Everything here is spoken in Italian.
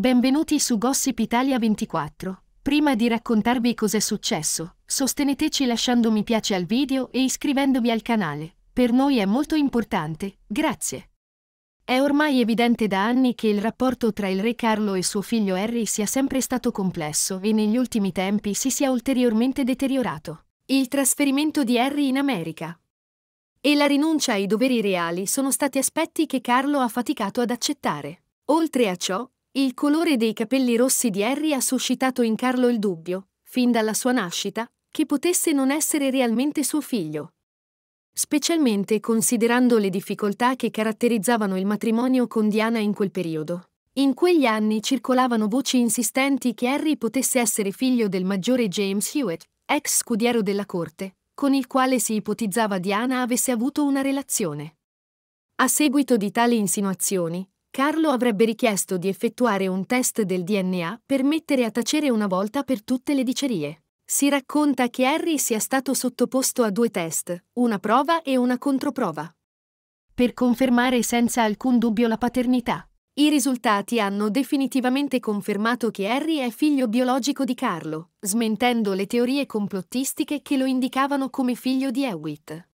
Benvenuti su Gossip Italia 24. Prima di raccontarvi cos'è successo, sosteneteci lasciando mi piace al video e iscrivendovi al canale. Per noi è molto importante, grazie. È ormai evidente da anni che il rapporto tra il re Carlo e suo figlio Harry sia sempre stato complesso e negli ultimi tempi si sia ulteriormente deteriorato. Il trasferimento di Harry in America e la rinuncia ai doveri reali sono stati aspetti che Carlo ha faticato ad accettare. Oltre a ciò, il colore dei capelli rossi di Harry ha suscitato in Carlo il dubbio, fin dalla sua nascita, che potesse non essere realmente suo figlio. Specialmente considerando le difficoltà che caratterizzavano il matrimonio con Diana in quel periodo. In quegli anni circolavano voci insistenti che Harry potesse essere figlio del maggiore James Hewitt, ex scudiero della corte, con il quale si ipotizzava Diana avesse avuto una relazione. A seguito di tali insinuazioni, Carlo avrebbe richiesto di effettuare un test del DNA per mettere a tacere una volta per tutte le dicerie. Si racconta che Harry sia stato sottoposto a due test, una prova e una controprova. Per confermare senza alcun dubbio la paternità. I risultati hanno definitivamente confermato che Harry è figlio biologico di Carlo, smentendo le teorie complottistiche che lo indicavano come figlio di Hewitt.